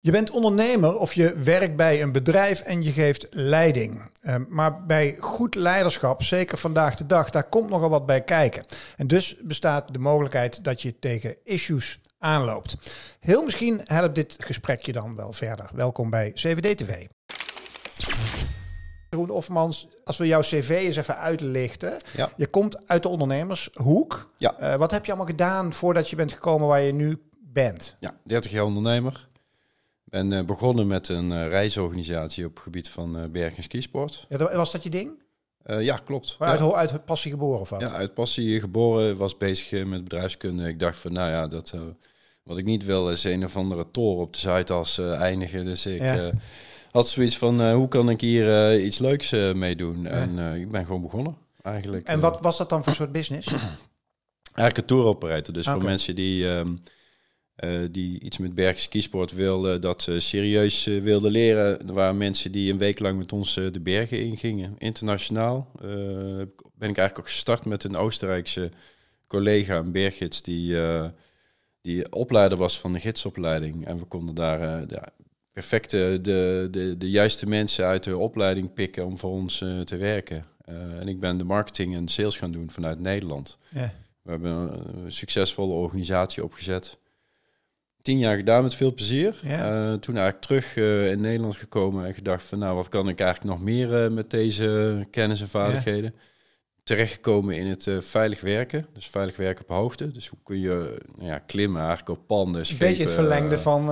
Je bent ondernemer of je werkt bij een bedrijf en je geeft leiding. Ehm, maar bij goed leiderschap, zeker vandaag de dag, daar komt nogal wat bij kijken. En dus bestaat de mogelijkheid dat je tegen issues aanloopt. Heel misschien helpt dit gesprekje dan wel verder. Welkom bij CVD-TV. Jeroen Offmans, als we jouw cv eens even uitlichten. Ja. Je komt uit de ondernemershoek. Ja. Eh, wat heb je allemaal gedaan voordat je bent gekomen waar je nu bent? Ja, 30 jaar ondernemer ben eh, begonnen met een eh, reisorganisatie op het gebied van eh, berg- en skisport. Ja, was dat je ding? ja, klopt. Maar uit, uit passie geboren of Ja, uit passie geboren was bezig met bedrijfskunde. Ik dacht van, nou ja, dat, wat ik niet wil is een of andere toren op de Zuidas uh, eindigen. Dus ik had zoiets van, hoe kan ik hier iets leuks mee doen? En ik ben gewoon begonnen eigenlijk. En wat was dat dan voor soort business? eigenlijk een tour operator. Dus voor mensen die... Ehm, eh, die iets met Bergse Kiesport wilde, dat ze serieus eh, wilden leren. Er waren mensen die een week lang met ons eh, de bergen ingingen. Internationaal ben ik eigenlijk ook gestart met een Oostenrijkse collega, een berggids, die, die opleider was van de gidsopleiding. En we konden daar ja, perfect de, de, de juiste mensen uit de opleiding pikken om voor ons te werken. en ik ben de marketing en sales gaan doen vanuit Nederland. Ja. We hebben een succesvolle organisatie opgezet tien jaar gedaan met veel plezier. Ja. Uh, toen eigenlijk terug eh, in Nederland gekomen en gedacht van nou, wat kan ik eigenlijk nog meer eh, met deze kennis en vaardigheden? Ja. Terechtgekomen in het veilig werken, dus veilig werken op hoogte. Dus hoe kun je nou ja, klimmen eigenlijk op panden, Een beetje het verlengde van,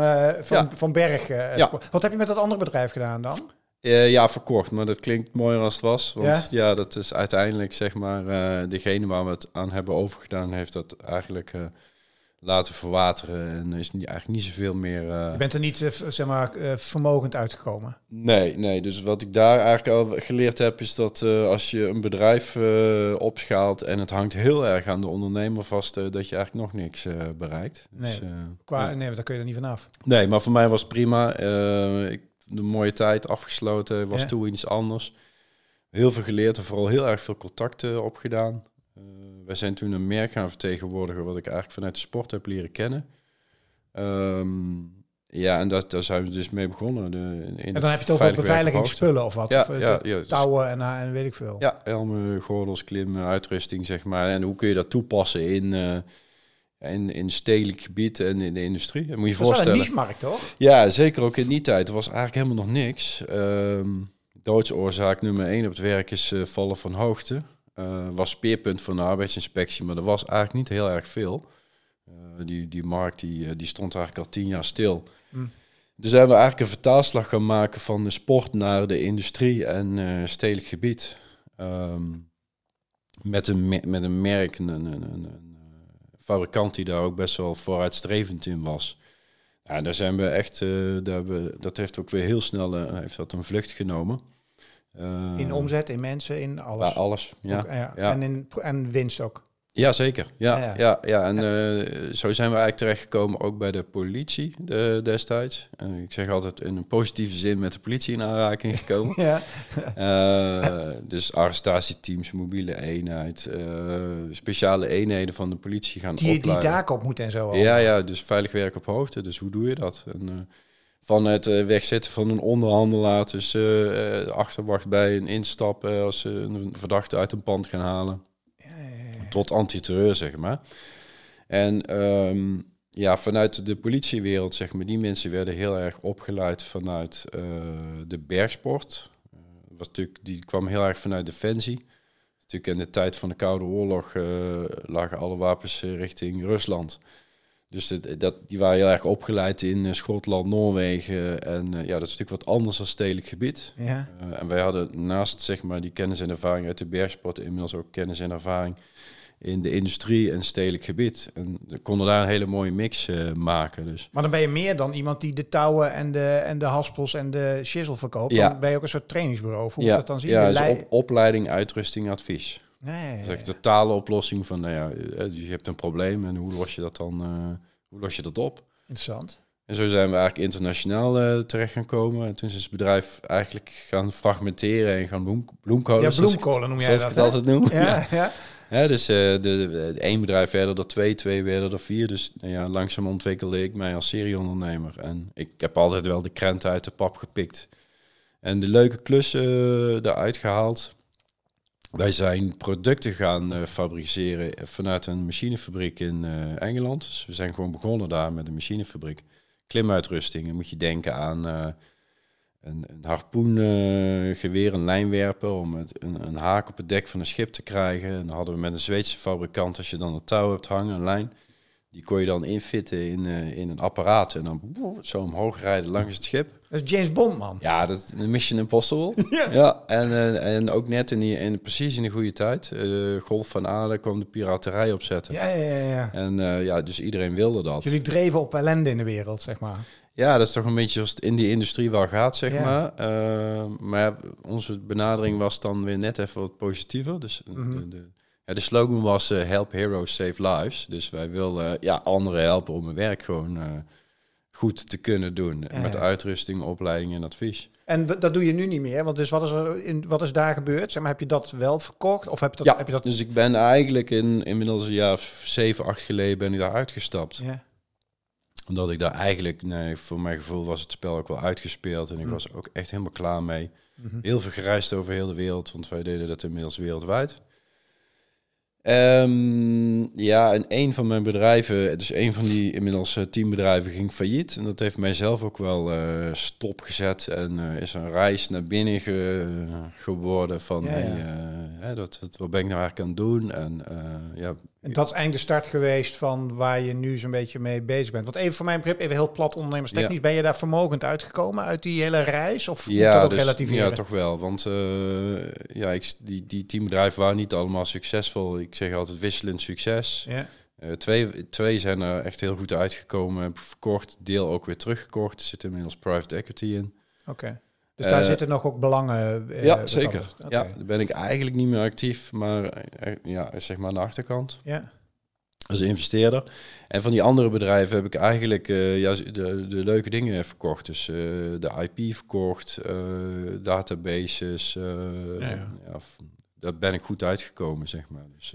van, van bergen. Ja. Wat heb je met dat andere bedrijf gedaan dan? ja, verkocht, maar dat klinkt mooier als het was. Want ja, ja dat is uiteindelijk zeg maar degene waar we het aan hebben overgedaan, heeft dat eigenlijk laten verwateren. En is niet, eigenlijk niet zoveel meer... Eh, je bent er niet, eh, zeg maar, eh, vermogend uitgekomen? Nee, nee. Dus wat ik daar eigenlijk al geleerd heb, is dat als je een bedrijf opschaalt... en het hangt heel erg aan de ondernemer vast, dat je eigenlijk nog niks bereikt. Dus, nee, Qua, nee, daar kun je er niet vanaf. Nee, maar voor mij was prima. ik, de mooie tijd afgesloten, was toen iets anders. Heel veel geleerd en vooral heel erg veel contacten opgedaan. Eh, wij zijn toen een merk gaan vertegenwoordigen, wat ik eigenlijk vanuit de sport heb leren kennen. Ehm, ja, en dat, daar zijn we dus mee begonnen. De, in en dan heb je het over beveiligingsspullen of wat? Ja, eh, touwen en, eh, en weet ik veel. Ja, helmen, gordels, klimmen, uitrusting zeg maar. En hoe kun je dat toepassen in, in, in stedelijk gebied en in de industrie? moet je dat voorstellen. is wel een toch? Ja, zeker ook in die tijd. Er was eigenlijk helemaal nog niks. Ehm, doodsoorzaak nummer één op het werk is vallen van hoogte. Eh, was speerpunt van de arbeidsinspectie, maar er was eigenlijk niet heel erg veel. Eh, die, die markt die, eh, die stond eigenlijk al tien jaar stil. Dus zijn we eigenlijk een vertaalslag gaan maken van de sport naar de industrie en stedelijk gebied. Ehm, met, een, met een merk, een, een, een, een, fabrikant die daar ook best wel vooruitstrevend in was. Ja, daar zijn we echt, daar hebben, dat heeft ook weer heel snel heeft dat een vlucht genomen. Eh, in omzet, in mensen, in alles. Ja, alles. Ja. Ook, ja. En, in, en winst ook. Ja, zeker. Ja, ja, ja. En eh, zo zijn we eigenlijk terechtgekomen ook bij de politie de, destijds. ik zeg altijd in een positieve zin met de politie in aanraking gekomen. ja. Eh, dus arrestatieteams, mobiele eenheid, speciale eenheden van de politie gaan die, Die daken op moeten en zo. Ja, ja, dus veilig werk op hoogte. Dus hoe doe je dat? van het eh, wegzetten van een onderhandelaar tussen eh, eh, achterwacht bij een instap als ze een verdachte uit een pand gaan halen. Ja, Tot antiterreur, zeg maar. En ehm, ja, vanuit de politiewereld, zeg maar, die mensen werden heel erg opgeleid vanuit de bergsport. Wat natuurlijk, die kwam heel erg vanuit defensie. Natuurlijk in de tijd van de Koude Oorlog lagen alle wapens richting Rusland. Dus dat, die waren heel erg opgeleid in eh, Schotland, Noorwegen. En eh, ja, dat is natuurlijk wat anders dan stedelijk gebied. Ja. Eh, en wij hadden naast zeg maar, die kennis en ervaring uit de bergsport inmiddels ook kennis en ervaring in de industrie en stedelijk gebied. En we konden daar een hele mooie mix maken. Dus. Maar dan ben je meer dan iemand die de touwen en de, en de haspels en de shizzle verkoopt. Ja. Dan ben je ook een soort trainingsbureau. Hoe ja. dat dan zien? Ja, opleiding, uitrusting, advies. Nee. Dus echt de totale oplossing van, nou ja, eh, eh, je hebt een probleem en hoe los je dat dan, eh, hoe los je dat op? Interessant. En zo zijn we eigenlijk internationaal terecht gaan komen. En toen is het bedrijf eigenlijk gaan fragmenteren en gaan bloem, bloemkolen. Ja, bloemkolen noem jij dat, ik het altijd noem. Ja, ja. dus de, één bedrijf verder er twee, twee verder er vier. Dus nou ja, langzaam ontwikkelde ik mij als serieondernemer. En ik heb altijd wel de krenten uit de pap gepikt. En de leuke klussen uh, eruit gehaald wij zijn producten gaan eh, fabriceren vanuit een machinefabriek in eh, Engeland. Dus we zijn gewoon begonnen daar met een machinefabriek. Klimuitrustingen moet je denken aan eh, een, een harpoengeweer, een lijnwerper om een, een, haak op het dek van een schip te krijgen. En dan hadden we met een Zweedse fabrikant, als je dan een touw hebt hangen, een lijn. Die kon je dan infitten in, eh, in een apparaat en dan zo omhoog rijden langs het schip. Dat is James Bond, man. Ja, dat is Mission Impossible. ja. en, eh, en ook net in die, in, precies in de goede tijd. Uh, Golf van Aden kwam de piraterij opzetten. Ja, ja, ja. ja. En ja, dus iedereen wilde dat. Jullie dreven op ellende in de wereld, zeg maar. Ja, dat is toch een beetje als het in die industrie wel gaat, zeg maar. maar onze benadering was dan weer net even wat positiever. Dus de, mhm. de, ja, de slogan was eh, Help Heroes Save Lives. Dus wij wilden eh, ja, anderen helpen om hun werk gewoon eh, goed te kunnen doen. Met uitrusting, opleiding en advies. En dat doe je nu niet meer. Want dus wat is, er in, wat is daar gebeurd? Zeg maar, heb je dat wel verkocht? Of heb je dat, ja, heb je dat... dus ik ben eigenlijk in, inmiddels een jaar of zeven, acht geleden ben ik daar uitgestapt. Ja. Omdat ik daar eigenlijk, nee, voor mijn gevoel was het spel ook wel uitgespeeld. En ik mm. was ook echt helemaal klaar mee. Mhm. Heel veel gereisd over heel de wereld, want wij deden dat inmiddels wereldwijd. Um, ja, en een van mijn bedrijven, dus een van die inmiddels eh, tien bedrijven, ging failliet. En dat heeft mijzelf ook wel uh, eh, stopgezet. En eh, is een reis naar binnen geworden van ja, Hey, dat, wat ben ik nou eigenlijk aan doen? En ja, en dat is eigenlijk de start geweest van waar je nu zo'n beetje mee bezig bent. Want even voor mijn begrip, even heel plat ondernemerstechnisch, ja. ben je daar vermogend uitgekomen uit die hele reis? Of ja, dat ook dus, relativeren? Ja, toch wel. Want eh, ja, ik, die, die teambedrijven waren niet allemaal succesvol. Ik zeg altijd wisselend succes. Ja. Eh, twee, twee zijn er echt heel goed uitgekomen, verkocht, deel ook weer teruggekocht. zit inmiddels private equity in. Oké. Dus daar eh, zitten nog ook belangen in? Eh, ja, zeker. Ja, daar ben ik eigenlijk niet meer actief, maar eh, ja, zeg maar aan de achterkant. Ja als investeerder. En van die andere bedrijven heb ik eigenlijk ja, de, de, leuke dingen verkocht. Dus de IP verkocht, databases. Ja, ja. daar ben ik goed uitgekomen, zeg maar. Dus,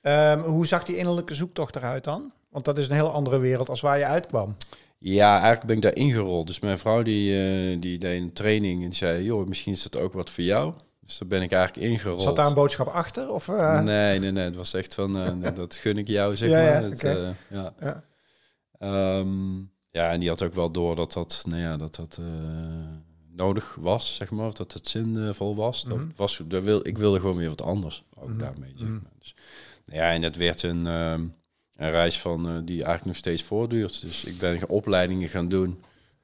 ehm, hoe zag die innerlijke zoektocht eruit dan? Want dat is een heel andere wereld als waar je uitkwam. Ja, eigenlijk ben ik daar ingerold. Dus mijn vrouw die, eh, die deed een training en zei, joh, misschien is dat ook wat voor jou. Dus daar ben ik eigenlijk ingerold. Zat daar een boodschap achter? Of, eh? Nee, nee, nee. Het was echt van, eh, dat gun ik jou, zeg maar. Ja, dat, ja. Ja. Ehm, ja, en die had ook wel door dat dat, nou ja, dat, dat nodig was, zeg maar. Of dat het zinvol was. dat mhm. was daar wil, ik wilde gewoon weer wat anders, ook mhm. daarmee, zeg mhm. maar. Dus, nou ja, en dat werd een... Ehm, een reis van, eh, die eigenlijk nog steeds voortduurt. Dus ik ben opleidingen gaan doen.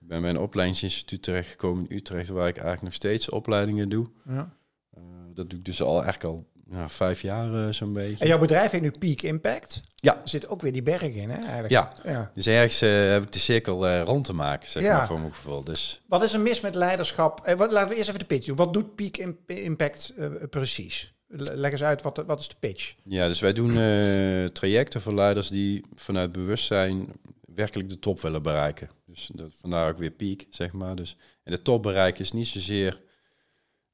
Ik ben bij een opleidingsinstituut terechtgekomen in Utrecht, waar ik eigenlijk nog steeds opleidingen doe. Ja. Eh, dat doe ik dus al eigenlijk al vijf jaar eh, zo'n beetje. En jouw bedrijf heeft nu Peak Impact. Ja. Er zit ook weer die berg in, hè? Eigenlijk. Ja. Dus ergens heb ik de cirkel rond te maken, zeg maar, voor mijn gevoel. Dus. Wat is er mis met leiderschap? wat, laten we eerst even de pitch doen. Wat doet Peak Impact precies? Leg eens uit, wat, wat is de pitch? Ja, dus wij doen eh, trajecten voor leiders die vanuit bewustzijn werkelijk de top willen bereiken. Dus dat, vandaar ook weer piek, zeg maar. Dus, en de top bereiken is niet zozeer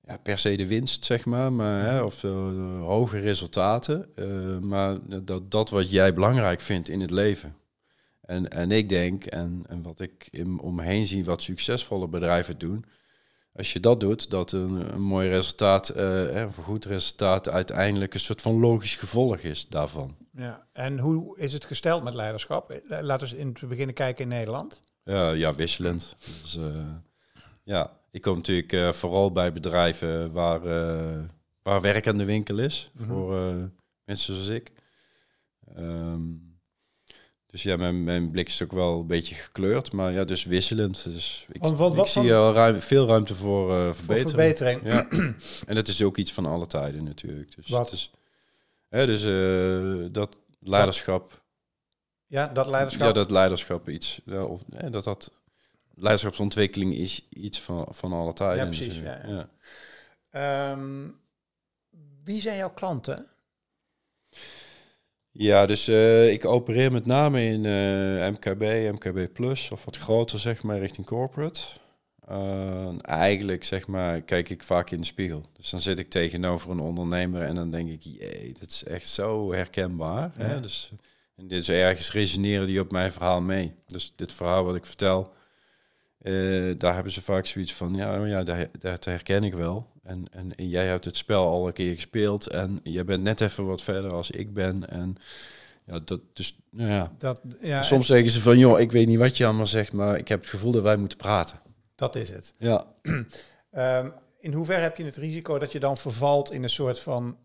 ja, per se de winst, zeg maar, maar hè, of uh, hoge resultaten. Eh, maar dat, dat wat jij belangrijk vindt in het leven. En, en ik denk, en, en wat ik omheen zie, wat succesvolle bedrijven doen, als je dat doet, dat een, een mooi resultaat, uh, een goed resultaat, uiteindelijk een soort van logisch gevolg is daarvan. Ja, en hoe is het gesteld met leiderschap? Eh, laten we in te beginnen kijken in Nederland. Ja, ja wisselend. Dus, eh, ja, ik kom natuurlijk vooral bij bedrijven waar, waar werk aan de winkel is mhm. voor mensen zoals ik. Ehm, dus ja, mijn, mijn blik is ook wel een beetje gekleurd, maar ja, dus wisselend. Dus ik, ik zie al eh, ruim, veel ruimte voor, eh, verbetering. Voor verbetering. Ja. en dat is ook iets van alle tijden natuurlijk. Dus, wat? Dus, hè, dus eh, dat leiderschap. Ja, dat leiderschap. Ja, dat leiderschap iets. of, dat dat leiderschapsontwikkeling is iets van, van alle tijden. Ja, precies. Ja, ehm, wie zijn jouw klanten? Ja, dus eh, ik opereer met name in eh, MKB, MKB Plus of wat groter zeg maar richting corporate. Eh, eigenlijk zeg maar kijk ik vaak in de spiegel. Dus dan zit ik tegenover een ondernemer en dan denk ik, jee, dat is echt zo herkenbaar. Ja. Dus, en dit is ergens resoneren die op mijn verhaal mee. Dus dit verhaal wat ik vertel, daar hebben ze vaak zoiets van, ja, oh ja dat herken ik wel. En, en, jij hebt het spel al een keer gespeeld en jij bent net even wat verder als ik ben. En ja, dat, dus, nou ja. Dat, ja Soms zeggen ze van, joh, ik weet niet wat je allemaal zegt, maar ik heb het gevoel dat wij moeten praten. Dat is het. Ja. Ehm, in hoeverre heb je het risico dat je dan vervalt in een soort van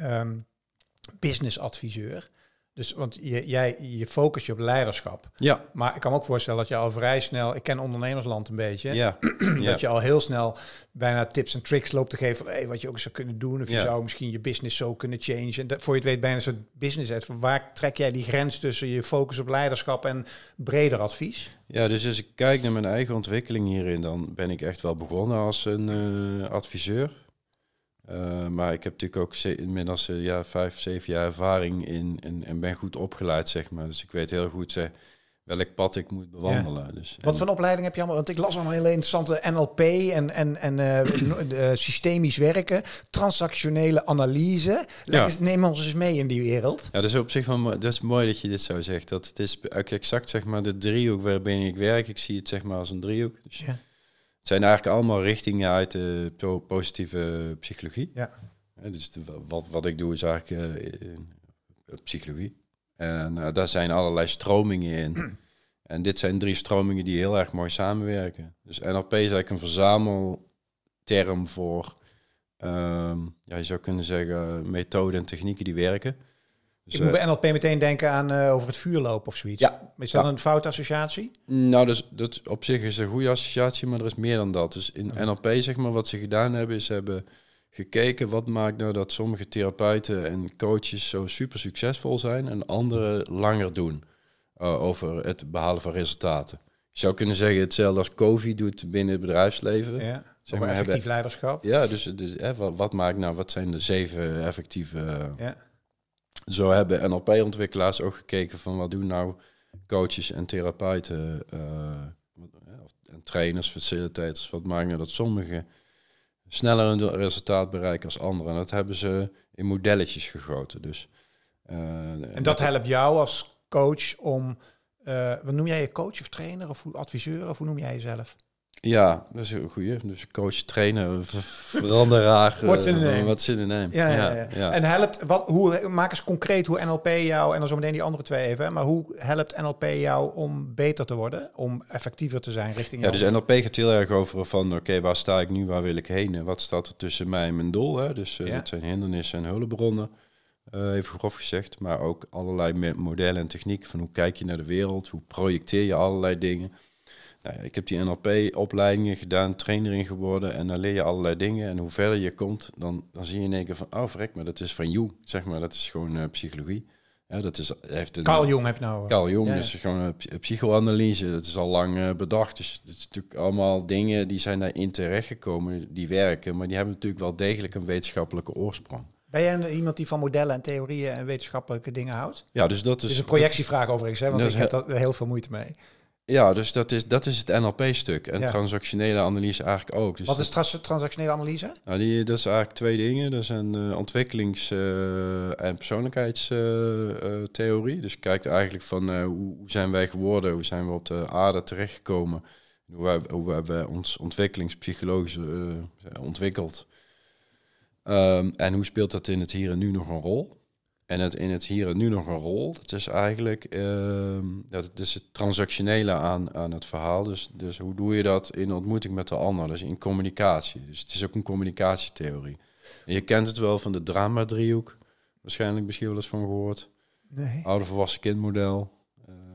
um, business adviseur? Dus want je, jij, je focust je op leiderschap. Ja. Maar ik kan me ook voorstellen dat je al vrij snel, ik ken ondernemersland een beetje, ja. dat je al heel snel bijna tips en tricks loopt te geven van wat je ook zou kunnen doen. Of je zou misschien je business zo kunnen changen. Dat, voor je het weet bijna zo'n business uit. Waar trek jij die grens tussen je focus op leiderschap en breder advies? Ja, dus als ik kijk naar mijn eigen ontwikkeling hierin, dan ben ik echt wel begonnen als een eh, adviseur. Eh, maar ik heb natuurlijk ook inmiddels eh, ja, vijf, zeven jaar ervaring in en, en, ben goed opgeleid, zeg maar. Dus ik weet heel goed eh, welk pad ik moet bewandelen. Dus, Wat voor opleiding heb je allemaal? Want ik las allemaal hele interessante NLP en, en, en systemisch werken, transactionele analyse. Ja. Eens, neem ons eens mee in die wereld. Ja, dat is op zich wel dat is mooi dat je dit zo zegt. Dat het is exact zeg maar de driehoek waarbinnen ik werk. Ik zie het zeg maar als een driehoek. Dus ja zijn eigenlijk allemaal richtingen uit de positieve psychologie. Ja. dus wat, wat ik doe is eigenlijk eh, eh, psychologie. En eh, daar zijn allerlei stromingen in. en dit zijn drie stromingen die heel erg mooi samenwerken. Dus NLP is eigenlijk een verzamelterm voor, ehm, ja, je zou kunnen zeggen, methoden en technieken die werken. Dus, ik moet eh, bij NLP meteen denken aan eh, over het vuur lopen of zoiets. Ja, is dat een foute associatie? Nou, dus, dat op zich is een goede associatie, maar er is meer dan dat. Dus in NLP, zeg maar, wat ze gedaan hebben, is ze hebben gekeken wat maakt nou dat sommige therapeuten en coaches zo super succesvol zijn en anderen langer doen eh, over het behalen van resultaten. Je zou kunnen zeggen hetzelfde als COVID doet binnen het bedrijfsleven. Ja. Zeg maar, effectief leiderschap. Ja, dus, dus wat, maakt nou, wat zijn de zeven effectieve... ja zo hebben NLP-ontwikkelaars ook gekeken van wat doen nou coaches en therapeuten uh, en trainers, facilitators, wat maakt nou dat sommigen sneller een resultaat bereiken als anderen. En dat hebben ze in modelletjes gegoten. Dus, eh, en dat helpt jou als coach om, wat noem jij je coach of trainer of adviseur of hoe noem jij jezelf? Ja, dat is een goede. Dus coach, trainer, veranderaar. zin in eh, Wat in de Ja, En helpt, wat, hoe, maak eens concreet hoe NLP jou, en dan zo meteen die andere twee even, maar hoe helpt NLP jou om beter te worden, om effectiever te zijn richting Ja, dus NLP gaat heel erg over van, oké, waar sta ik nu, waar wil ik heen en wat staat er tussen mij en mijn doel? Hè? Dus uh, eh, dat zijn hindernissen en hulpbronnen, eh, even grof gezegd, maar ook allerlei modellen en technieken van hoe kijk je naar de wereld, hoe projecteer je allerlei dingen. Nou ja, ik heb die NLP-opleidingen gedaan, in geworden en dan leer je allerlei dingen. En hoe verder je komt, dan, dan zie je in één keer van, oh vrek, maar dat is van jou. zeg maar, dat is gewoon eh, psychologie. Ja, dat is, heeft een, Carl Jung heb nou. Eh. Carl Jung, is dus gewoon een psychoanalyse, dat is al lang eh, bedacht. Dus het is natuurlijk allemaal dingen die zijn daarin terechtgekomen, die werken, maar die hebben natuurlijk wel degelijk een wetenschappelijke oorsprong. Ben jij iemand die van modellen en theorieën en wetenschappelijke dingen houdt? Ja, dus dat is... is een projectievraag overigens, hè, want ik heb daar heel veel moeite mee. Ja, dus dat is, dat is het NLP-stuk. En transactionele analyse eigenlijk ook. Dus Wat is transactionele analyse? Nou, die, dat is eigenlijk twee dingen. Dat is een eh, ontwikkelings- eh, en persoonlijkheidstheorie. Eh, uh, dus kijkt eigenlijk van hoe zijn wij geworden, hoe zijn we op de aarde terechtgekomen, hoe, wij, hoe hebben we ons ontwikkelingspsychologisch ontwikkeld. Um, en hoe speelt dat in het hier en nu nog een rol? En het in het hier en nu nog een rol. Dat is eigenlijk ehm, dat het is het transactionele aan, aan het verhaal. Dus, dus hoe doe je dat in ontmoeting met de ander? Dus in communicatie. Dus het is ook een communicatietheorie. En je kent het wel van de drama driehoek. Waarschijnlijk misschien wel eens van gehoord. Nee. Oude volwassen kindmodel.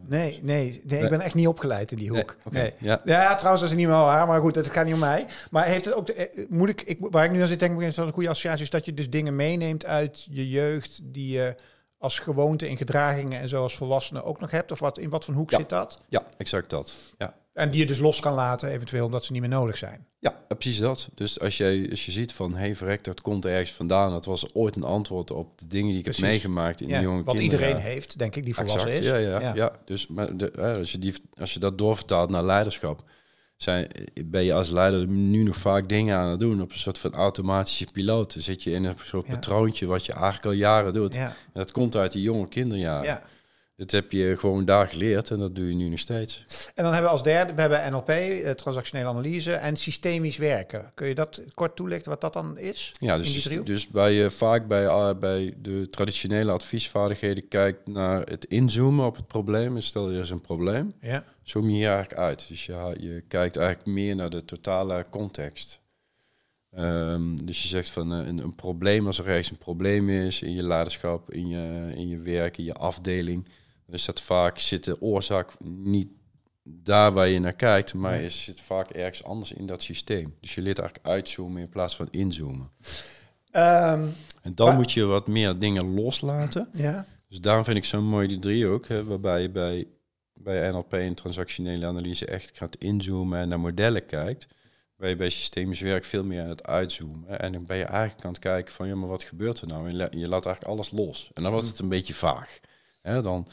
Nee, nee, nee, ik ben echt niet opgeleid in die hoek. Nee, Ja. trouwens, dat is niet wel waar, maar goed, het gaat niet om mij. Maar heeft het ook, de, eh, moet ik, ik, waar ik nu aan zit, denk ik, is dat een goede associatie is dat je dus dingen meeneemt uit je jeugd die je als gewoonte in gedragingen en zoals volwassenen ook nog hebt? Of wat, in wat voor hoek zit dat? Ja, exact dat. Ja. En die je dus los kan laten, eventueel omdat ze niet meer nodig zijn. Ja, precies dat. Dus als je, als je ziet van, hé hey, verrek, dat komt ergens vandaan. Dat was ooit een antwoord op de dingen die ik heb meegemaakt in ja, jonge wat Wat iedereen heeft, denk ik, die volwassen is. Ja, ja, ja, Dus maar de, als, je die, als je dat doorvertaalt naar leiderschap, zijn, ben je als leider nu nog vaak dingen aan het doen op een soort van automatische piloot. Dan zit je in een soort patroontje wat je eigenlijk al jaren doet. En dat komt uit die jonge kinderjaren. Ja. Dat heb je gewoon daar geleerd en dat doe je nu nog steeds. En dan hebben we als derde, we hebben NLP, eh, transactionele analyse en systemisch werken. Kun je dat kort toelichten wat dat dan is? Ja, dus, dus bij, je vaak bij, eh, bij de traditionele adviesvaardigheden kijkt naar het inzoomen op het probleem. stel je is een probleem, ja. zoom je hier eigenlijk uit. Dus ja, je kijkt eigenlijk meer naar de totale context. Ehm, dus je zegt van eh, een, een, probleem als er ergens een probleem is in je leiderschap, in je, in je werk, in je afdeling. Dus dat vaak zit de oorzaak niet daar waar je naar kijkt, maar is zit vaak ergens anders in dat systeem. Dus je leert eigenlijk uitzoomen in plaats van inzoomen. Ehm, en dan moet je wat meer dingen loslaten. Ja. Dus daarom vind ik zo mooi die drie ook, hè, waarbij je bij, bij NLP en transactionele analyse echt gaat inzoomen en naar modellen kijkt. Waar je bij systemisch werk veel meer aan het uitzoomen. en dan ben je eigenlijk aan het kijken van, ja, maar wat gebeurt er nou? En je laat eigenlijk alles los. En dan wordt mm. het een beetje vaag dan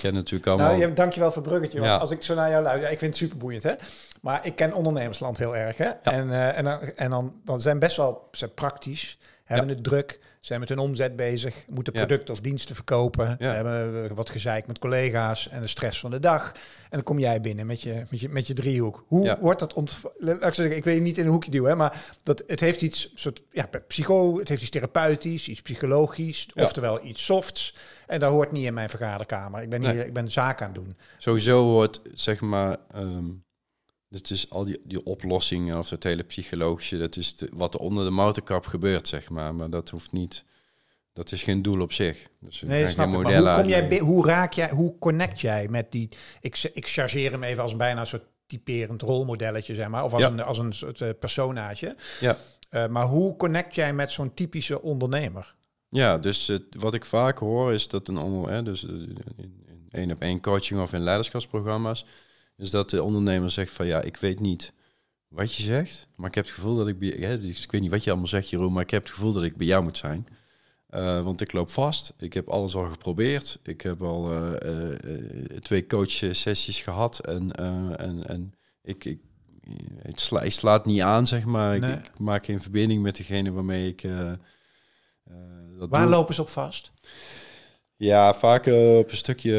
ken natuurlijk allemaal... Nou, dankjewel voor het bruggetje. als ik zo naar jou luister, ik vind het superboeiend, hè? Maar ik ken ondernemersland heel erg, hè? En, eh, en, dan, en dan, dan zijn best wel ze praktisch, hebben het druk zijn met hun omzet bezig, moeten producten of diensten verkopen, ja. hebben eh, wat gezeik met collega's en de stress van de dag. En dan kom jij binnen met je, met je, met je driehoek. Hoe wordt dat ontvangen? Ik weet niet in een hoekje duwen, maar dat, het heeft iets soort, ja, psycho, het heeft iets therapeutisch, iets psychologisch, oftewel iets softs. En dat hoort niet in mijn vergaderkamer. Ik ben, hier, ik ben zaak aan het doen. Sowieso hoort, zeg maar, ehm, dat is al die, die oplossingen of dat hele psychologische, dat is wat er onder de motorkap gebeurt, zeg maar. Maar dat hoeft niet, dat is geen doel op zich. Dus nee, snap geen model maar hoe, kom jij, hoe raak jij, hoe connect jij met die, ik, ik chargeer hem even als bijna een soort typerend rolmodelletje, zeg maar. Of als, een, als een soort eh, personaatje. Ja. Eh, maar hoe connect jij met zo'n typische ondernemer? Ja, dus wat ik vaak hoor is dat een hè, dus eh, in één op één coaching of in leiderschapsprogramma's, is dat de ondernemer zegt van ja, ik weet niet wat je zegt, maar ik heb het gevoel dat ik, bij dus ik weet niet wat je allemaal zegt Jeroen, maar ik heb het gevoel dat ik bij jou moet zijn. Eh, want ik loop vast, ik heb alles al geprobeerd, ik heb al eh, eh, twee coach-sessies gehad en, en, en ik, ik het, sla, slaat niet aan, zeg maar. Ik, maak geen verbinding met degene waarmee ik dat Waar lopen ze op vast? Ja, vaak eh, op een stukje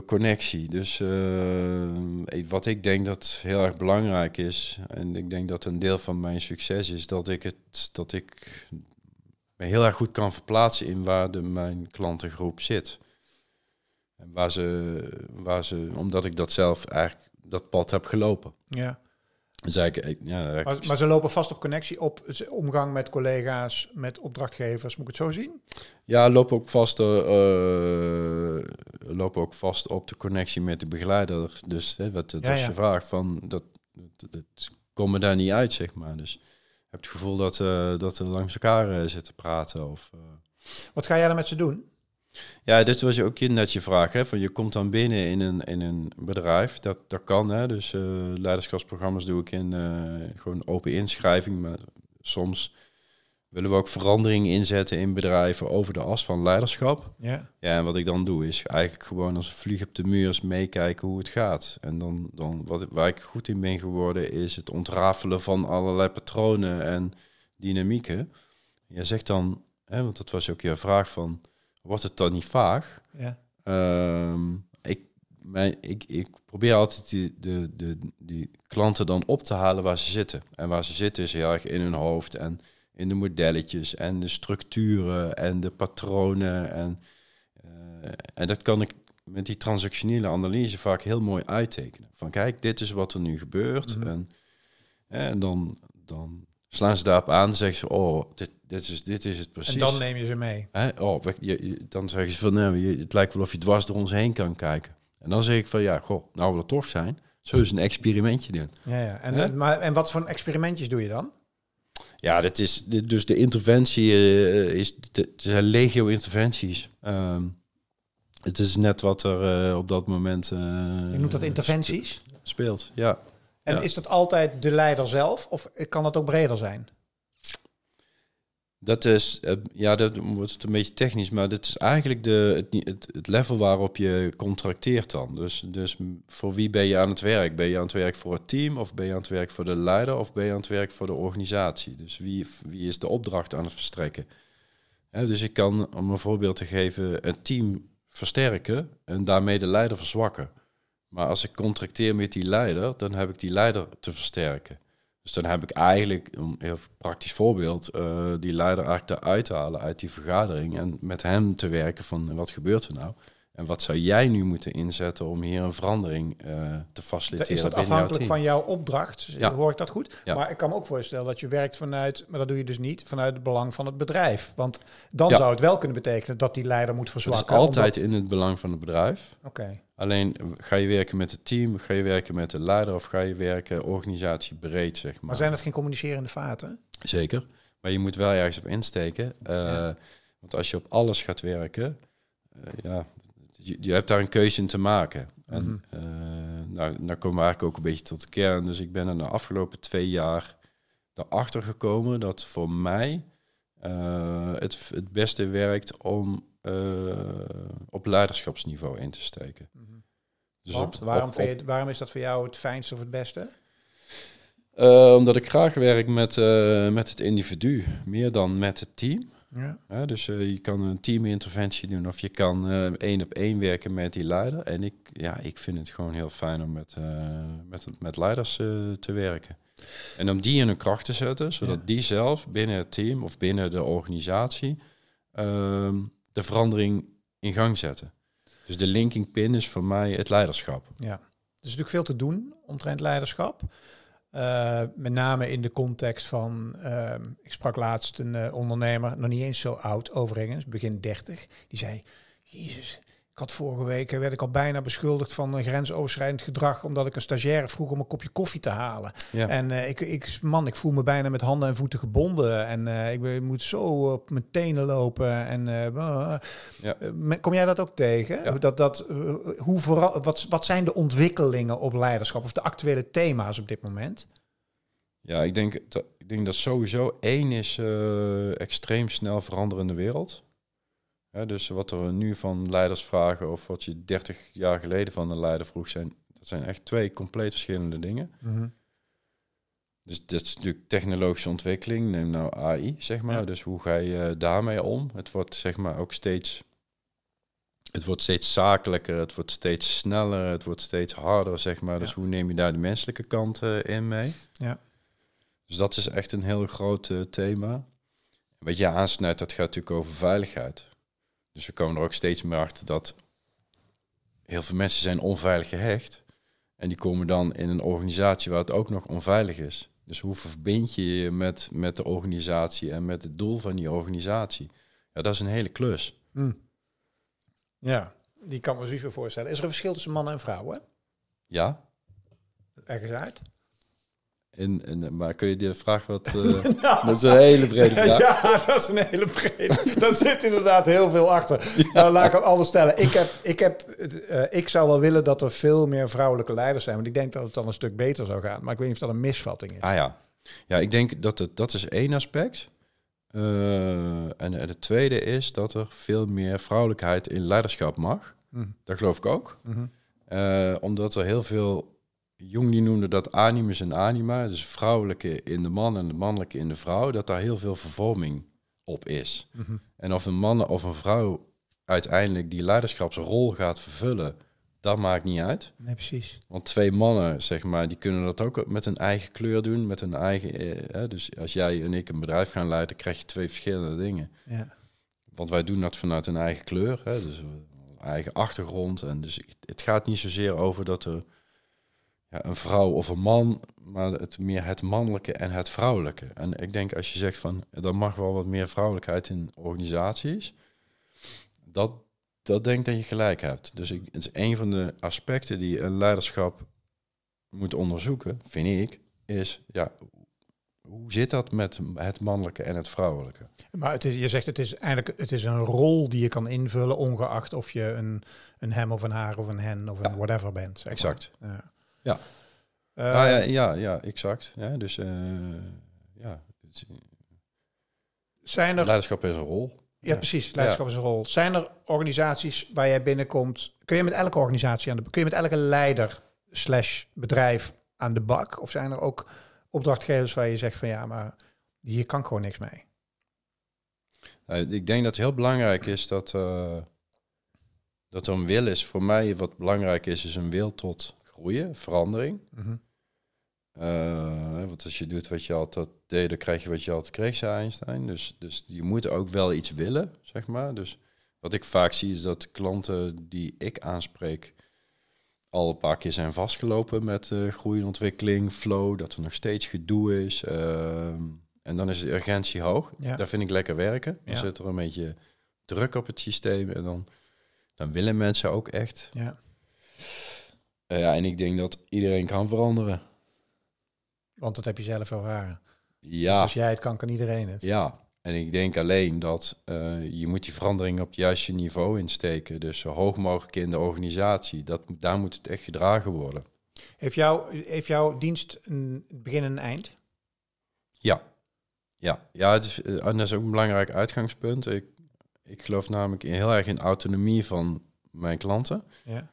eh, connectie. Dus eh, wat ik denk dat heel erg belangrijk is, en ik denk dat een deel van mijn succes is dat ik het dat ik me heel erg goed kan verplaatsen in waar de, mijn klantengroep zit. En waar ze, waar ze, omdat ik dat zelf eigenlijk dat pad heb gelopen. Ja. Eh, ja, maar, ze lopen vast op connectie op omgang met collega's, met opdrachtgevers, moet ik het zo zien? Ja, lopen ook vast, eh, eh, lopen ook vast op de connectie met de begeleider. Dus hè, wat, dat ja, is je vraag van, dat, dat, komen daar niet uit, zeg maar. Dus ik heb het gevoel dat, uh, dat we langs elkaar zitten praten. Of, Wat ga jij dan met ze doen? Ja, dit was je ook je, net je vraag. Hè? Van je komt dan binnen in een, in een bedrijf. Dat, dat kan. Hè? Dus uh, leiderschapsprogramma's doe ik in eh, gewoon open inschrijving. Maar soms willen we ook veranderingen inzetten in bedrijven over de as van leiderschap. Ja. ja en wat ik dan doe is eigenlijk gewoon als een vlieg op de muur meekijken hoe het gaat. En dan, dan wat, waar ik goed in ben geworden is het ontrafelen van allerlei patronen en dynamieken. Jij zegt dan, hè, want dat was ook je vraag van wordt het dan niet vaag. Ja. Ehm, ik, mijn, ik, ik probeer altijd die, de, de, die klanten dan op te halen waar ze zitten. En waar ze zitten is heel erg in hun hoofd en in de modelletjes en de structuren en de patronen. En, eh, en dat kan ik met die transactionele analyse vaak heel mooi uittekenen. Van kijk, dit is wat er nu gebeurt. Mhm. en, en dan, dan slaan ze daarop aan, zeggen ze, oh, dit, dit, is, dit is het precies. En dan neem je ze mee. Hè? Oh, dan zeggen ze van, nee, het lijkt wel of je dwars door ons heen kan kijken. En dan zeg ik van, ja, goh, nou we dat toch zijn, zo is een experimentje doen. Ja, ja. En, maar, en wat voor experimentjes doe je dan? Ja, dat is, dus de interventie eh, is, zijn legio-interventies. Ehm, het is net wat er eh, op dat moment... Eh, je noemt dat interventies? Speelt, ja. En is dat altijd de leider zelf of kan dat ook breder zijn? Dat is, eh, ja, dat wordt een beetje technisch, maar dat is eigenlijk de, het, het, level waarop je contracteert dan. Dus, dus voor wie ben je aan het werk? Ben je aan het werk voor het team of ben je aan het werk voor de leider of ben je aan het werk voor de organisatie? Dus wie, wie is de opdracht aan het verstrekken? dus ik kan, om een voorbeeld te geven, een team versterken en daarmee de leider verzwakken. Maar als ik contracteer met die leider, dan heb ik die leider te versterken. Dus dan heb ik eigenlijk, een heel praktisch voorbeeld, eh, die leider eigenlijk te uithalen uit die vergadering en met hem te werken van wat gebeurt er nou. En wat zou jij nu moeten inzetten om hier een verandering uh, te faciliteren? Is dat afhankelijk van jouw opdracht? Hoor ik dat goed? Maar ik kan me ook voorstellen dat je werkt vanuit, maar dat doe je dus niet, vanuit het belang van het bedrijf. Want dan zou het wel kunnen betekenen dat die leider moet verzwakken. Het is altijd in het belang van het bedrijf. Oké. Alleen ga je werken met het team, ga je werken met de leider of ga je werken organisatiebreed, zeg maar. Maar zijn dat geen communicerende vaten? Zeker. Maar je moet wel ergens op insteken. Eh, want als je op alles gaat werken, eh, ja, je, hebt daar een keuze in te maken. En mm nou, daar nou komen we eigenlijk ook een beetje tot de kern. Dus ik ben in de afgelopen twee jaar erachter gekomen dat voor mij eh, het, het beste werkt om eh, op leiderschapsniveau in te steken. Mhm. dus Want, waarom, je, waarom is dat voor jou het fijnste of het beste? omdat ik graag werk met, met het individu, meer dan met het team. Ja. ja dus eh, je kan een teaminterventie doen of je kan eh, één op één werken met die leider. En ik, ja, ik vind het gewoon heel fijn om met, eh, met, met leiders te werken. En om die in hun kracht te zetten, zodat die zelf binnen het team of binnen de organisatie ehm, de verandering in gang zetten. Dus de linking pin is voor mij het leiderschap. Ja, er is natuurlijk veel te doen omtrent leiderschap. Eh, met name in de context van, ehm, ik sprak laatst een eh, ondernemer, nog niet eens zo oud overigens, begin 30, die zei, Jezus, ik had vorige week, eh, werd ik al bijna beschuldigd van eh, grensoverschrijdend gedrag, omdat ik een stagiair vroeg om een kopje koffie te halen. Ja. En uh, ik, ik, man, ik voel me bijna met handen en voeten gebonden. En ik, moet zo op mijn tenen lopen. En, ja. Kom jij dat ook tegen? Dat, dat, hoe vooral, wat, wat zijn de ontwikkelingen op leiderschap of de actuele thema's op dit moment? Ja, ik denk dat, ik denk dat sowieso één is extreem snel veranderende wereld dus wat we nu van leiders vragen of wat je 30 jaar geleden van een leider vroeg, zijn, dat zijn echt twee compleet verschillende dingen. Mhm. Dus dat is natuurlijk technologische ontwikkeling. Neem nou AI, zeg maar. Dus hoe ga je daarmee om? Het wordt zeg maar ook steeds. Het wordt steeds zakelijker, het wordt steeds sneller, het wordt steeds harder, zeg maar. Dus hoe neem je daar de menselijke kant in mee? Ja. Dus dat is echt een heel groot eh, thema. Wat je aansnijdt, dat gaat natuurlijk over veiligheid. Dus we komen er ook steeds meer achter dat heel veel mensen zijn onveilig gehecht. En die komen dan in een organisatie waar het ook nog onveilig is. Dus hoe verbind je je met, met de organisatie en met het doel van die organisatie? Ja, dat is een hele klus. Hmm. Ja, die kan me zoiets voorstellen. Is er een verschil tussen mannen en vrouwen? Ja. Ergens uit? In, in, maar kun je die vraag wat... Eh, nou. dat is een hele brede vraag. Ja, dat is een hele brede. Daar zit inderdaad heel veel achter. Ja. Nou, laat ik het anders stellen. Ik, heb, ik, heb, eh, ik zou wel willen dat er veel meer vrouwelijke leiders zijn. Want ik denk dat het dan een stuk beter zou gaan. Maar ik weet niet of dat een misvatting is. Ah ja. Ja, ik denk dat het, dat is één aspect. Eh, en, het tweede is dat er veel meer vrouwelijkheid in leiderschap mag. Mhm. Dat geloof ik ook. Mhm. omdat er heel veel Jong die noemde dat animus en anima, dus vrouwelijke in de man en de mannelijke in de vrouw, dat daar heel veel vervorming op is. Mhm. En of een man of een vrouw uiteindelijk die leiderschapsrol gaat vervullen, dat maakt niet uit. Nee, precies. Want twee mannen, zeg maar, die kunnen dat ook met hun eigen kleur doen, met hun eigen. Eh, dus als jij en ik een bedrijf gaan leiden, krijg je twee verschillende dingen. Ja. Want wij doen dat vanuit hun eigen kleur, hè, dus eigen achtergrond. En dus het gaat niet zozeer over dat er ja, een vrouw of een man, maar het meer het mannelijke en het vrouwelijke. En ik denk als je zegt van er mag wel wat meer vrouwelijkheid in organisaties, dat, dat denk dat je gelijk hebt. Dus ik, is een van de aspecten die een leiderschap moet onderzoeken, vind ik, is ja, hoe zit dat met het mannelijke en het vrouwelijke? Maar het je zegt het is eigenlijk het is een rol die je kan invullen, ongeacht of je een, een hem of een haar of een hen of een whatever bent. Exact. Ja. Ja. ja, ehm, ja, ja, exact. Ja, dus eh, ja. Zijn er... Leiderschap is een rol. Ja, precies. Leiderschap is een rol. Zijn er organisaties waar jij binnenkomt? Kun je met elke organisatie aan de kun je met elke leider slash bedrijf aan de bak? Of zijn er ook opdrachtgevers waar je zegt van ja, maar hier kan gewoon niks mee? Eh, ik denk dat het heel belangrijk is dat, eh, dat er een wil is. Voor mij wat belangrijk is, is een wil tot groeien, verandering. Mm -hmm. want als je doet wat je altijd deed, dan krijg je wat je altijd kreeg, zei Einstein. Dus, dus je moet ook wel iets willen, zeg maar. Dus wat ik vaak zie is dat klanten die ik aanspreek al een paar keer zijn vastgelopen met eh, groei en ontwikkeling, flow, dat er nog steeds gedoe is. Ehm, en dan is de urgentie hoog. Ja. Daar vind ik lekker werken. Dan ja. zit er een beetje druk op het systeem en dan, dan willen mensen ook echt. Ja. Eh, ja, en ik denk dat iedereen kan veranderen. Want dat heb je zelf ervaren. Ja. Dus als jij het kan, kan iedereen het. Ja, en ik denk alleen dat eh, je moet die verandering op het juiste niveau insteken. Dus zo hoog mogelijk in de organisatie. Dat, daar moet het echt gedragen worden. Heeft, jou, heeft jouw dienst een begin en een eind? Ja. Ja, ja het is, eh, en dat is ook een belangrijk uitgangspunt. Ik, ik geloof namelijk heel erg in autonomie van mijn klanten. Ja.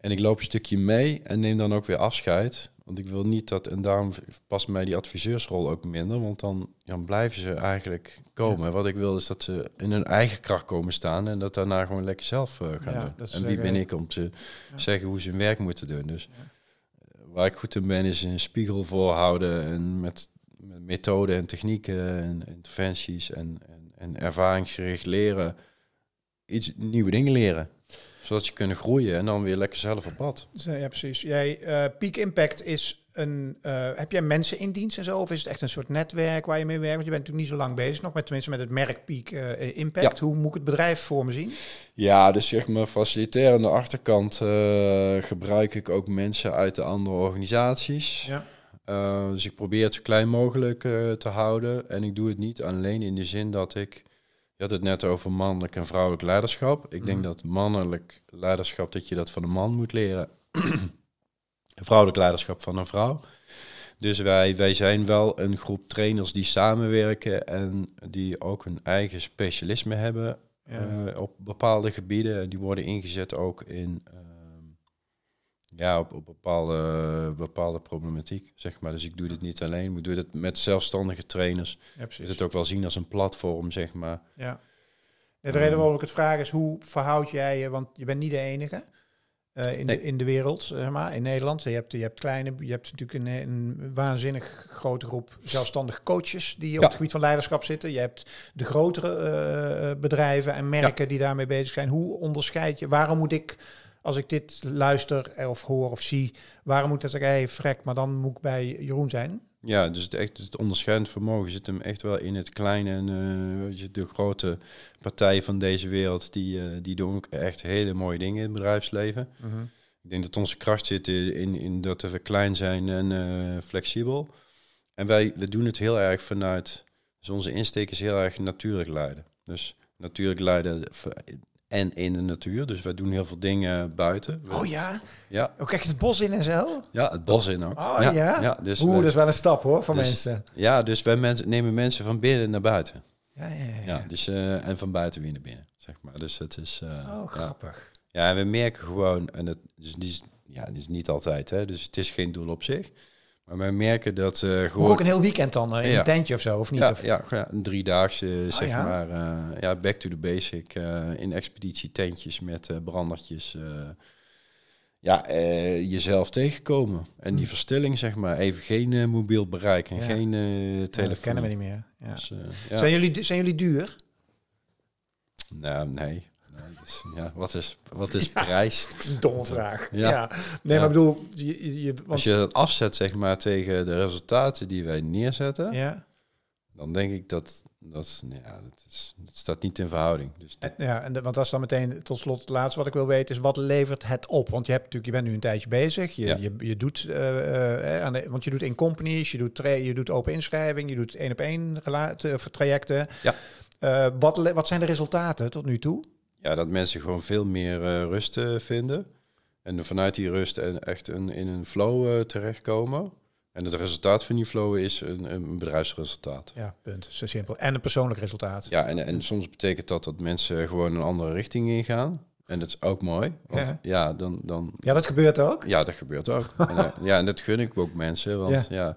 En ik loop een stukje mee en neem dan ook weer afscheid. Want ik wil niet dat, en daarom past mij die adviseursrol ook minder, want dan, dan blijven ze eigenlijk komen. Wat ik wil is dat ze in hun eigen kracht komen staan en dat daarna gewoon lekker zelf eh, gaan doen. En wie eh, ben ik om te zeggen hoe ze hun werk moeten doen. Dus eh, waar ik goed in ben is een spiegel voorhouden en met, met methoden en technieken en interventies en, en, en ervaringsgericht leren iets nieuwe dingen leren zodat je kunnen groeien en dan weer lekker zelf op pad. Dus, eh, ja, precies. Jij, eh, Peak Impact is een. Eh, heb jij mensen in dienst en zo? Of is het echt een soort netwerk waar je mee werkt? Want je bent natuurlijk niet zo lang bezig nog met tenminste met het merk Peak Impact. Hoe moet ik het bedrijf voor me zien? Ja, dus zeg maar facilitair aan de achterkant gebruik ik ook mensen uit de andere organisaties. Ja. dus ik probeer het zo klein mogelijk te houden. En ik doe het niet alleen in de zin dat ik je had het net over mannelijk en vrouwelijk leiderschap. Ik denk mhm. dat mannelijk leiderschap, dat je dat van een man moet leren. vrouwelijk leiderschap van een vrouw. Dus wij, wij zijn wel een groep trainers die samenwerken en die ook hun eigen specialisme hebben eh, op bepaalde gebieden. Die worden ingezet ook in eh, ja, op, op bepaalde, bepaalde problematiek, zeg maar. Dus ik doe dit niet alleen, ik doe dit met zelfstandige trainers. Ja, precies. het ook wel zien als een platform, zeg maar. Ja. de reden ehm. waarom ik het vraag is, hoe verhoud jij je, want je bent niet de enige... Eh, in, de, in de wereld, zeg maar, in Nederland. Je hebt, je hebt kleine, je hebt natuurlijk een, waanzinnig grote groep zelfstandige coaches die op het gebied van leiderschap zitten. Je hebt de grotere eh, eh, bedrijven en merken die daarmee bezig zijn. Hoe onderscheid je, waarom moet ik als ik dit luister of hoor of zie, waarom moet dat zeggen, hey, frek, maar dan moet ik bij Jeroen zijn? Ja, dus het, echt, het onderscheidend vermogen zit hem echt wel in het kleine en eh, de grote partijen van deze wereld, die, eh, die doen ook echt hele mooie dingen in het bedrijfsleven. Mhm. Ik denk dat onze kracht zit eh, in, in dat we klein zijn en flexibel. En wij we doen het heel erg vanuit, dus onze insteek is heel erg natuurlijk leiden. Dus natuurlijk leiden en in de natuur. Dus wij doen heel veel dingen buiten. oh ja? Ja. Ook echt het bos in en zo? Ja, het bos in ook. Oh ja? ja? dus Oeh, eh, dat is wel een stap hoor, voor dus- mensen. Ja, dus wij mensen nemen mensen van binnen naar buiten. Ja, ja, ja. ja dus, eh, en van buiten weer naar binnen, zeg maar. Dus het is... Eh, oh, grappig. Ja. en we merken gewoon, en het, dus, die is, ja, het is niet altijd, hè, dus het is geen doel op zich... Maar wij merken dat... Uh, eh, gewoon... Ook een heel weekend dan, eh, in een tentje of zo, of niet? Ja, of... ja, ja een driedaagse, oh, zeg maar. Eh, ja, back to the basic. in expeditie tentjes met brandertjes. ja, jezelf tegenkomen. En die hm. verstilling, zeg maar. Even geen mobiel bereik en geen telefoon. dat kennen we niet meer. Dus, zijn, jullie, zijn jullie duur? Nou, nee ja, wat is, wat is prijs? Domme vraag. Ja. Nee, maar ik bedoel... Je, je, Als je dat afzet zeg maar, tegen de resultaten die wij neerzetten... Ja. dan denk ik dat... Dat, nou ja, dat, is, staat niet in verhouding. Dus ja, en de, want dat is dan meteen tot slot het laatste wat ik wil weten... is wat levert het op? Want je, hebt natuurlijk, je bent nu een tijdje bezig. Je, je, je doet... Eh, eh, eh, aan want je doet in companies, je doet, je doet open inschrijving... je doet één-op-één trajecten. Ja. wat, wat zijn de resultaten tot nu toe? Ja, dat mensen gewoon veel meer eh, rust eh, vinden. En vanuit die rust en echt een, in een flow eh, terechtkomen. En het resultaat van die flow is een, een, bedrijfsresultaat. Ja, punt. Zo simpel. En een persoonlijk resultaat. Ja, en, en soms betekent dat dat mensen gewoon een andere richting ingaan. En dat is ook mooi. Want ja, dan, dan... Ja, dat gebeurt ook? Ja, dat gebeurt ook. en, ja, en dat gun ik ook mensen. Want ja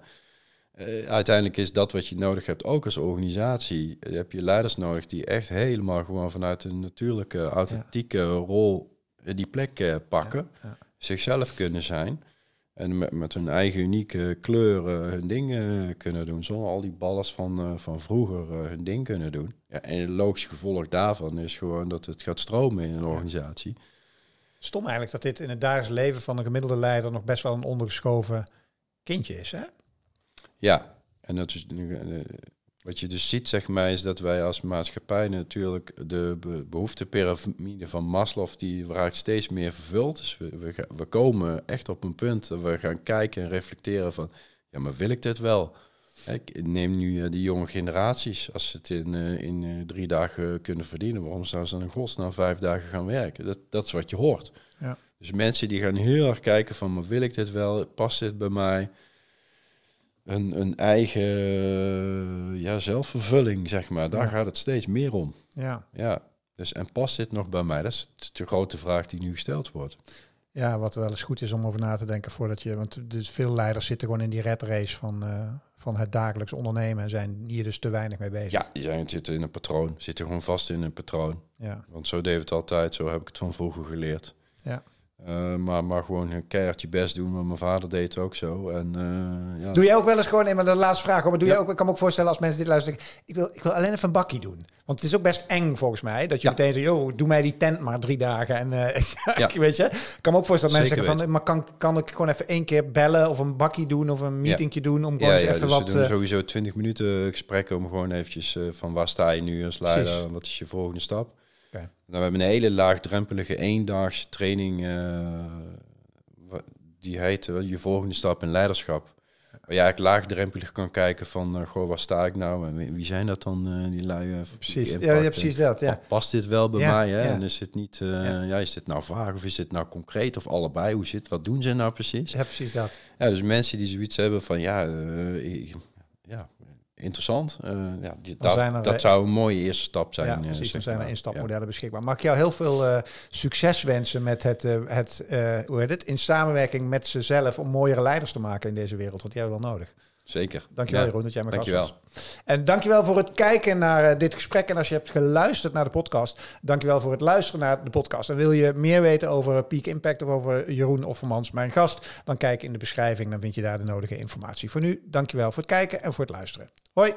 eh, uiteindelijk is dat wat je nodig hebt, ook als organisatie. Je heb je leiders nodig die echt helemaal gewoon vanuit een natuurlijke, authentieke rol eh, die plek eh, pakken. zichzelf kunnen zijn. En met, hun eigen unieke kleuren hun dingen kunnen doen. Zonder al die ballers van, van vroeger hun ding kunnen doen. Ja, en het logische gevolg daarvan is gewoon dat het gaat stromen in een organisatie. Stom eigenlijk dat dit in het dagelijks leven van een gemiddelde leider nog best wel een ondergeschoven kindje is. Hè? Ja, en dat is, eh, wat je dus ziet, zeg maar, is dat wij als maatschappij natuurlijk de behoeftepyramide van Maslow, die raakt steeds meer vervuld. Dus we, we, komen echt op een punt dat we gaan kijken en reflecteren van, ja, maar wil ik dit wel? neem nu eh, die jonge generaties, als ze het in, eh, in drie dagen kunnen verdienen, waarom zouden ze dan in godsnaam vijf dagen gaan werken? Dat, dat is wat je hoort. Ja. Dus mensen die gaan heel erg kijken van, maar wil ik dit wel? Past dit bij mij? een, een eigen ja, zelfvervulling, zeg maar. Daar gaat het steeds meer om. Ja. ja. Dus en past dit nog bij mij? Dat is de grote vraag die nu gesteld wordt. Ja, wat wel eens goed is om over na te denken voordat je. Want dus veel leiders zitten gewoon in die red race van, eh, van het dagelijks ondernemen en zijn hier dus te weinig mee bezig. Ja, die zijn, zitten in een patroon, zitten gewoon vast in een patroon. Ja. Want zo deed het altijd, zo heb ik het van vroeger geleerd. Ja. Eh, maar, maar gewoon een keihard je best doen. mijn vader deed het ook zo. En, eh, ja. Doe jij ook wel eens gewoon, nee, maar de laatste vraag. Maar doe jij ook, ik kan me ook voorstellen als mensen dit luisteren. Ik wil, ik wil alleen even een bakkie doen. Want het is ook best eng volgens mij. Dat je meteen zegt, doe mij die tent maar drie dagen. En eh, weet je. Ik kan me ook voorstellen dat mensen zeggen van, maar kan, kan ik gewoon even één keer bellen of een bakkie doen of een meetingje doen om gewoon eens even dus wat... Ze doen sowieso twintig minuten gesprekken om gewoon eventjes van waar sta je nu als leider? Wat is je volgende stap? Nou, we hebben een hele laagdrempelige eendaagse training. Eh, die heet eh, Je volgende stap in leiderschap. Waar je eigenlijk laagdrempelig kan kijken van, eh, goh, waar sta ik nou? En wie zijn dat dan, die lui? Precies, ja, precies dat, ja. Past dit wel bij mij, hè? En is het niet, ja. is dit nou vaag of is dit nou concreet of allebei? Hoe zit, wat doen ze nou precies? Ja, precies dat. Ja, dus mensen die zoiets hebben van, ja, uh, ja interessant. Eh, ja, dat, dat eh, zou een mooie eerste stap zijn. Ja, eh, precies. Dan zijn er instapmodellen ja. beschikbaar. Mag ik jou heel veel uh, succes wensen met het, uh, het hoe heet het, in samenwerking met zezelf om mooiere leiders te maken in deze wereld. Want jij wel nodig. Zeker. Dankjewel, ja. Jeroen, dat jij me gast was. En dankjewel voor het kijken naar eh, dit gesprek. En als je hebt geluisterd naar de podcast, dankjewel voor het luisteren naar de podcast. En wil je meer weten over Peak Impact of over Jeroen Offermans, mijn gast, dan kijk in de beschrijving. Dan vind je daar de nodige informatie. Voor nu, dankjewel voor het kijken en voor het luisteren. Hoi!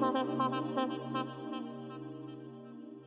Thank you.